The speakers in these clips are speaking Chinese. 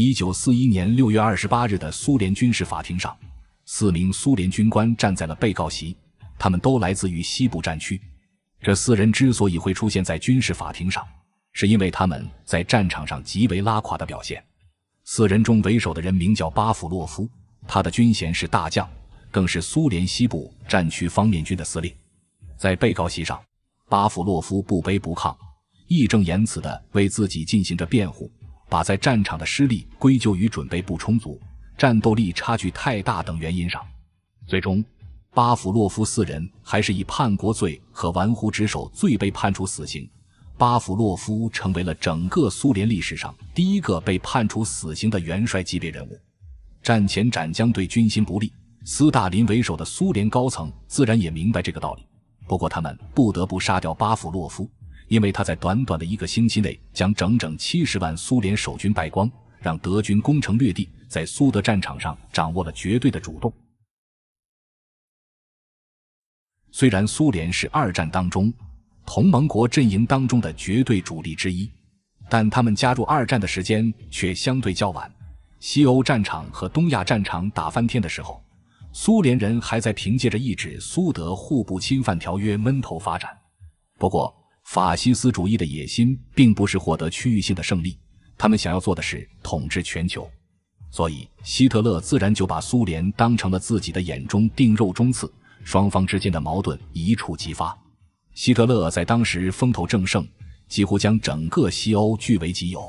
一九四一年六月二十八日的苏联军事法庭上，四名苏联军官站在了被告席，他们都来自于西部战区。这四人之所以会出现在军事法庭上，是因为他们在战场上极为拉垮的表现。四人中为首的人名叫巴甫洛夫，他的军衔是大将，更是苏联西部战区方面军的司令。在被告席上，巴甫洛夫不卑不亢，义正言辞地为自己进行着辩护。把在战场的失利归咎于准备不充足、战斗力差距太大等原因上，最终巴甫洛夫四人还是以叛国罪和玩忽职守罪被判处死刑。巴甫洛夫成为了整个苏联历史上第一个被判处死刑的元帅级别人物。战前斩将对军心不利，斯大林为首的苏联高层自然也明白这个道理，不过他们不得不杀掉巴甫洛夫。因为他在短短的一个星期内，将整整七十万苏联守军败光，让德军攻城略地，在苏德战场上掌握了绝对的主动。虽然苏联是二战当中同盟国阵营当中的绝对主力之一，但他们加入二战的时间却相对较晚。西欧战场和东亚战场打翻天的时候，苏联人还在凭借着一纸苏德互不侵犯条约闷头发展。不过，法西斯主义的野心并不是获得区域性的胜利，他们想要做的是统治全球。所以，希特勒自然就把苏联当成了自己的眼中钉、肉中刺，双方之间的矛盾一触即发。希特勒在当时风头正盛，几乎将整个西欧据为己有，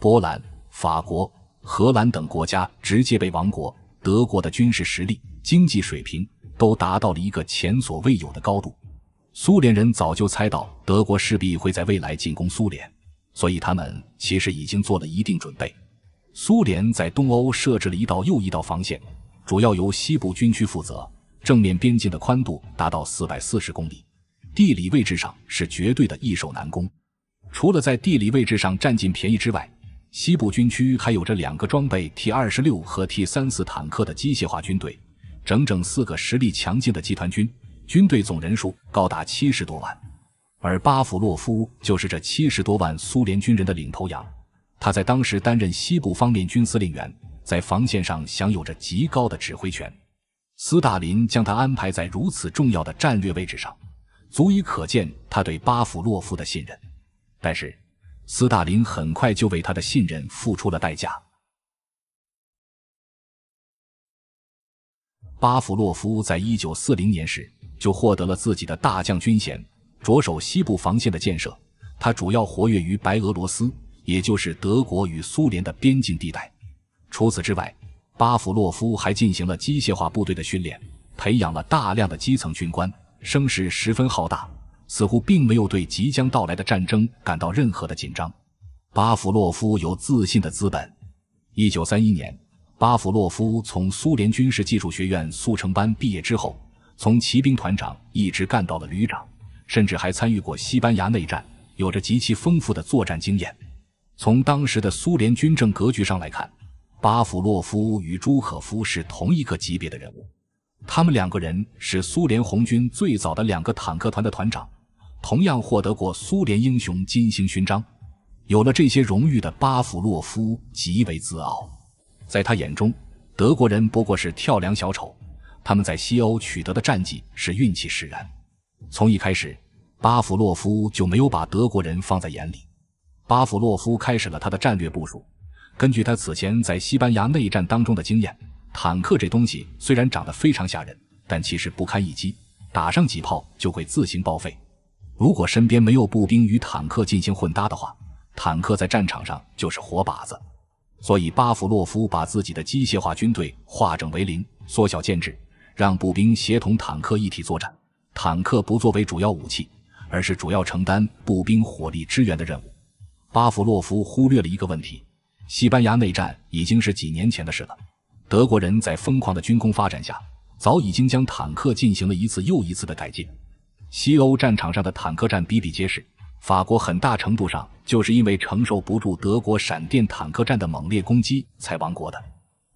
波兰、法国、荷兰等国家直接被亡国。德国的军事实力、经济水平都达到了一个前所未有的高度。苏联人早就猜到德国势必会在未来进攻苏联，所以他们其实已经做了一定准备。苏联在东欧设置了一道又一道防线，主要由西部军区负责，正面边境的宽度达到四百四十公里，地理位置上是绝对的易守难攻。除了在地理位置上占尽便宜之外，西部军区还有着两个装备 T 二十六和 T 三四坦克的机械化军队，整整四个实力强劲的集团军。军队总人数高达七十多万，而巴甫洛夫就是这七十多万苏联军人的领头羊。他在当时担任西部方面军司令员，在防线上享有着极高的指挥权。斯大林将他安排在如此重要的战略位置上，足以可见他对巴甫洛夫的信任。但是，斯大林很快就为他的信任付出了代价。巴甫洛夫在一九四零年时。就获得了自己的大将军衔，着手西部防线的建设。他主要活跃于白俄罗斯，也就是德国与苏联的边境地带。除此之外，巴甫洛夫还进行了机械化部队的训练，培养了大量的基层军官，声势十分浩大，似乎并没有对即将到来的战争感到任何的紧张。巴甫洛夫有自信的资本。一九三一年，巴甫洛夫从苏联军事技术学院速成班毕业之后。从骑兵团长一直干到了旅长，甚至还参与过西班牙内战，有着极其丰富的作战经验。从当时的苏联军政格局上来看，巴甫洛夫与朱可夫是同一个级别的人物。他们两个人是苏联红军最早的两个坦克团的团长，同样获得过苏联英雄金星勋章。有了这些荣誉的巴甫洛夫极为自傲，在他眼中，德国人不过是跳梁小丑。他们在西欧取得的战绩是运气使然。从一开始，巴甫洛夫就没有把德国人放在眼里。巴甫洛夫开始了他的战略部署。根据他此前在西班牙内战当中的经验，坦克这东西虽然长得非常吓人，但其实不堪一击，打上几炮就会自行报废。如果身边没有步兵与坦克进行混搭的话，坦克在战场上就是活靶子。所以，巴甫洛夫把自己的机械化军队化整为零，缩小建制。让步兵协同坦克一体作战，坦克不作为主要武器，而是主要承担步兵火力支援的任务。巴甫洛夫忽略了一个问题：西班牙内战已经是几年前的事了。德国人在疯狂的军工发展下，早已经将坦克进行了一次又一次的改进。西欧战场上的坦克战比比皆是，法国很大程度上就是因为承受不住德国闪电坦克战的猛烈攻击才亡国的，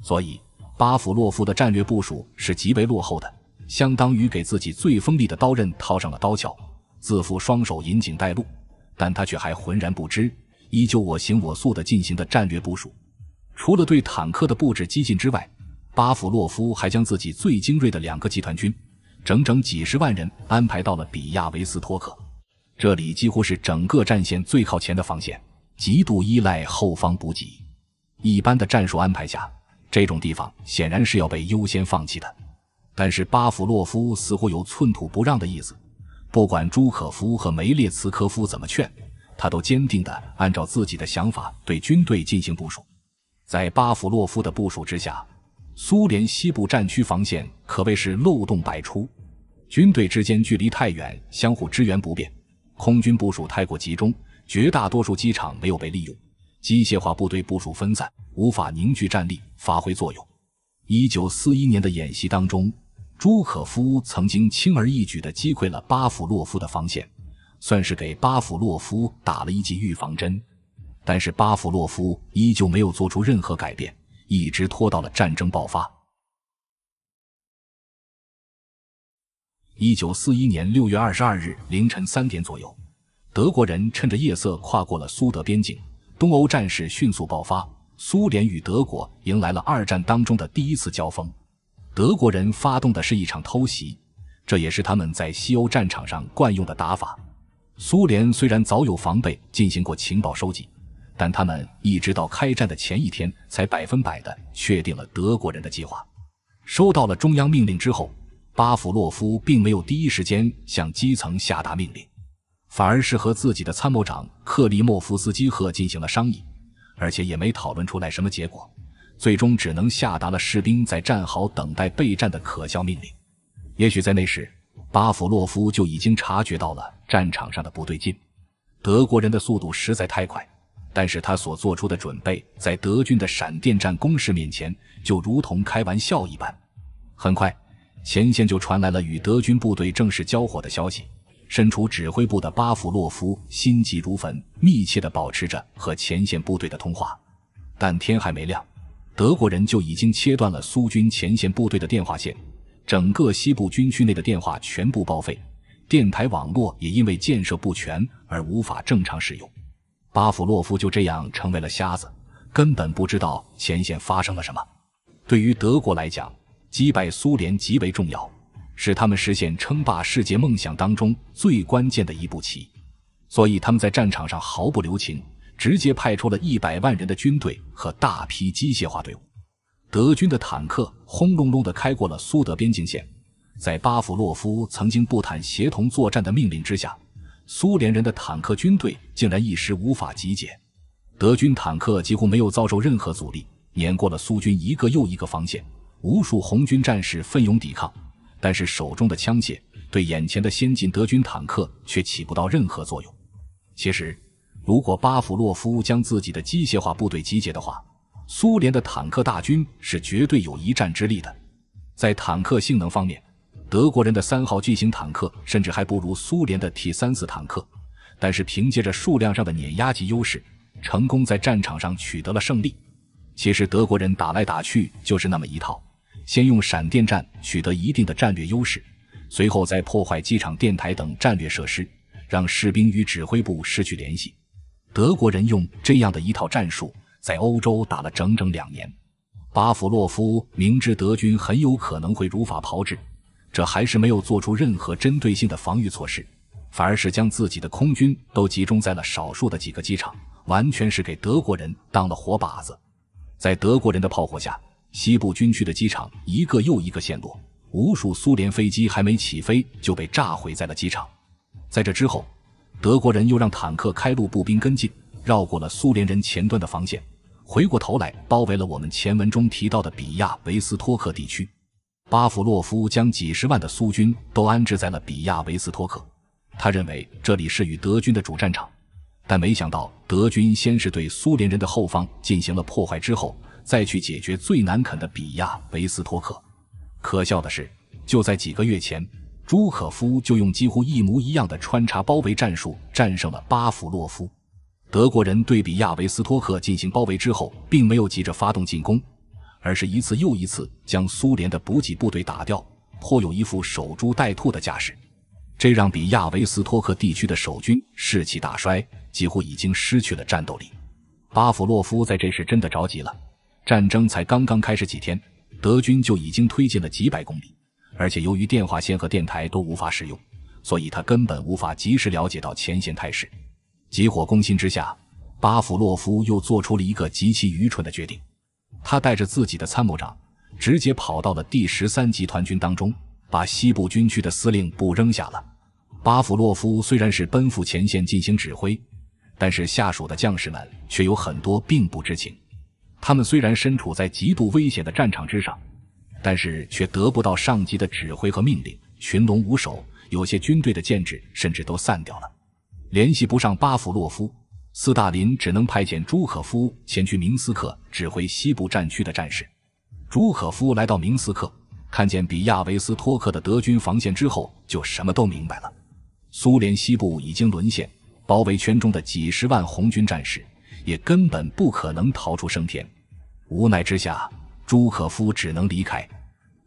所以。巴甫洛夫的战略部署是极为落后的，相当于给自己最锋利的刀刃套上了刀鞘。自负双手引颈带路，但他却还浑然不知，依旧我行我素地进行的战略部署。除了对坦克的布置激进之外，巴甫洛夫还将自己最精锐的两个集团军，整整几十万人安排到了比亚维斯托克。这里几乎是整个战线最靠前的防线，极度依赖后方补给。一般的战术安排下。这种地方显然是要被优先放弃的，但是巴甫洛夫似乎有寸土不让的意思。不管朱可夫和梅列茨科夫怎么劝，他都坚定地按照自己的想法对军队进行部署。在巴甫洛夫的部署之下，苏联西部战区防线可谓是漏洞百出，军队之间距离太远，相互支援不便；空军部署太过集中，绝大多数机场没有被利用。机械化部队部署分散，无法凝聚战力发挥作用。一九四一年的演习当中，朱可夫曾经轻而易举地击溃了巴甫洛夫的防线，算是给巴甫洛夫打了一剂预防针。但是巴甫洛夫依旧没有做出任何改变，一直拖到了战争爆发。一九四一年六月二十二日凌晨三点左右，德国人趁着夜色跨过了苏德边境。东欧战事迅速爆发，苏联与德国迎来了二战当中的第一次交锋。德国人发动的是一场偷袭，这也是他们在西欧战场上惯用的打法。苏联虽然早有防备，进行过情报收集，但他们一直到开战的前一天才百分百的确定了德国人的计划。收到了中央命令之后，巴甫洛夫并没有第一时间向基层下达命令。反而是和自己的参谋长克里莫夫斯基赫进行了商议，而且也没讨论出来什么结果，最终只能下达了士兵在战壕等待备战的可笑命令。也许在那时，巴甫洛夫就已经察觉到了战场上的不对劲，德国人的速度实在太快，但是他所做出的准备，在德军的闪电战攻势面前，就如同开玩笑一般。很快，前线就传来了与德军部队正式交火的消息。身处指挥部的巴甫洛夫心急如焚，密切地保持着和前线部队的通话。但天还没亮，德国人就已经切断了苏军前线部队的电话线，整个西部军区内的电话全部报废，电台网络也因为建设不全而无法正常使用。巴甫洛夫就这样成为了瞎子，根本不知道前线发生了什么。对于德国来讲，击败苏联极为重要。是他们实现称霸世界梦想当中最关键的一步棋，所以他们在战场上毫不留情，直接派出了一百万人的军队和大批机械化队伍。德军的坦克轰隆隆地开过了苏德边境线，在巴甫洛夫曾经不坦协同作战的命令之下，苏联人的坦克军队竟然一时无法集结。德军坦克几乎没有遭受任何阻力，碾过了苏军一个又一个防线，无数红军战士奋勇抵抗。但是手中的枪械对眼前的先进德军坦克却起不到任何作用。其实，如果巴甫洛夫将自己的机械化部队集结的话，苏联的坦克大军是绝对有一战之力的。在坦克性能方面，德国人的三号巨型坦克甚至还不如苏联的 T 三四坦克。但是凭借着数量上的碾压级优势，成功在战场上取得了胜利。其实德国人打来打去就是那么一套。先用闪电战取得一定的战略优势，随后再破坏机场、电台等战略设施，让士兵与指挥部失去联系。德国人用这样的一套战术在欧洲打了整整两年。巴甫洛夫明知德军很有可能会如法炮制，这还是没有做出任何针对性的防御措施，反而是将自己的空军都集中在了少数的几个机场，完全是给德国人当了活靶子。在德国人的炮火下。西部军区的机场一个又一个陷落，无数苏联飞机还没起飞就被炸毁在了机场。在这之后，德国人又让坦克开路，步兵跟进，绕过了苏联人前端的防线，回过头来包围了我们前文中提到的比亚维斯托克地区。巴甫洛夫将几十万的苏军都安置在了比亚维斯托克，他认为这里是与德军的主战场，但没想到德军先是对苏联人的后方进行了破坏，之后。再去解决最难啃的比亚维斯托克。可笑的是，就在几个月前，朱可夫就用几乎一模一样的穿插包围战术战胜了巴甫洛夫。德国人对比亚维斯托克进行包围之后，并没有急着发动进攻，而是一次又一次将苏联的补给部队打掉，颇有一副守株待兔的架势。这让比亚维斯托克地区的守军士气大衰，几乎已经失去了战斗力。巴甫洛夫在这时真的着急了。战争才刚刚开始几天，德军就已经推进了几百公里，而且由于电话线和电台都无法使用，所以他根本无法及时了解到前线态势。急火攻心之下，巴甫洛夫又做出了一个极其愚蠢的决定：他带着自己的参谋长，直接跑到了第十三集团军当中，把西部军区的司令部扔下了。巴甫洛夫虽然是奔赴前线进行指挥，但是下属的将士们却有很多并不知情。他们虽然身处在极度危险的战场之上，但是却得不到上级的指挥和命令，群龙无首，有些军队的建制甚至都散掉了，联系不上巴甫洛夫，斯大林只能派遣朱可夫前去明斯克指挥西部战区的战士。朱可夫来到明斯克，看见比亚维斯托克的德军防线之后，就什么都明白了：苏联西部已经沦陷，包围圈中的几十万红军战士也根本不可能逃出生天。无奈之下，朱可夫只能离开，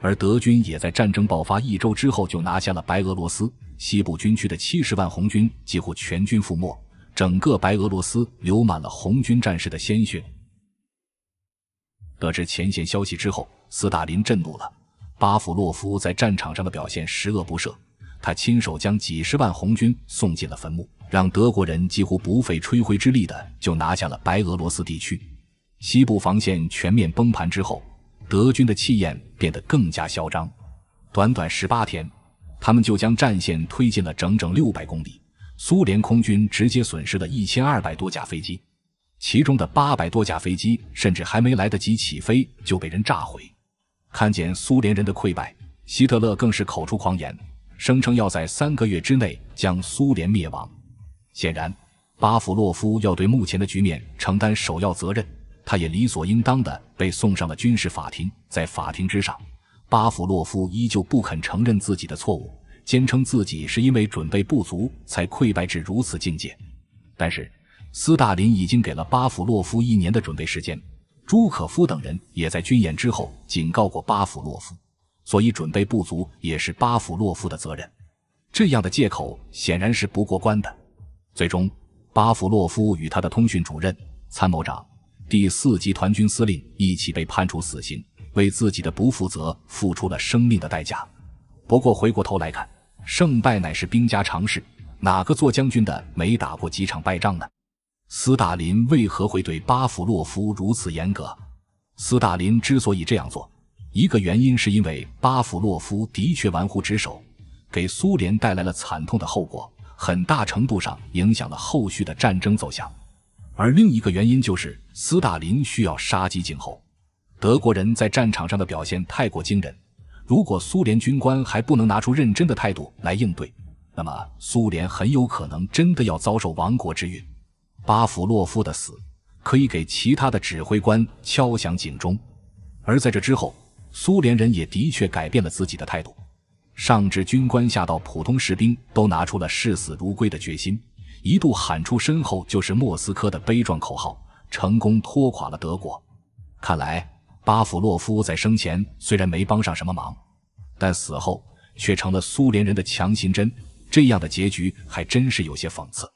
而德军也在战争爆发一周之后就拿下了白俄罗斯西部军区的七十万红军几乎全军覆没，整个白俄罗斯流满了红军战士的鲜血。得知前线消息之后，斯大林震怒了，巴甫洛夫在战场上的表现十恶不赦，他亲手将几十万红军送进了坟墓，让德国人几乎不费吹灰之力的就拿下了白俄罗斯地区。西部防线全面崩盘之后，德军的气焰变得更加嚣张。短短十八天，他们就将战线推进了整整六百公里。苏联空军直接损失了一千二百多架飞机，其中的八百多架飞机甚至还没来得及起飞就被人炸毁。看见苏联人的溃败，希特勒更是口出狂言，声称要在三个月之内将苏联灭亡。显然，巴甫洛夫要对目前的局面承担首要责任。他也理所应当的被送上了军事法庭。在法庭之上，巴甫洛夫依旧不肯承认自己的错误，坚称自己是因为准备不足才溃败至如此境界。但是，斯大林已经给了巴甫洛夫一年的准备时间，朱可夫等人也在军演之后警告过巴甫洛夫，所以准备不足也是巴甫洛夫的责任。这样的借口显然是不过关的。最终，巴甫洛夫与他的通讯主任、参谋长。第四集团军司令一起被判处死刑，为自己的不负责付出了生命的代价。不过回过头来看，胜败乃是兵家常事，哪个做将军的没打过几场败仗呢？斯大林为何会对巴甫洛夫如此严格？斯大林之所以这样做，一个原因是因为巴甫洛夫的确玩忽职守，给苏联带来了惨痛的后果，很大程度上影响了后续的战争走向。而另一个原因就是，斯大林需要杀鸡儆猴。德国人在战场上的表现太过惊人，如果苏联军官还不能拿出认真的态度来应对，那么苏联很有可能真的要遭受亡国之运。巴甫洛夫的死可以给其他的指挥官敲响警钟，而在这之后，苏联人也的确改变了自己的态度，上至军官，下到普通士兵，都拿出了视死如归的决心。一度喊出“身后就是莫斯科”的悲壮口号，成功拖垮了德国。看来巴甫洛夫在生前虽然没帮上什么忙，但死后却成了苏联人的强心针。这样的结局还真是有些讽刺。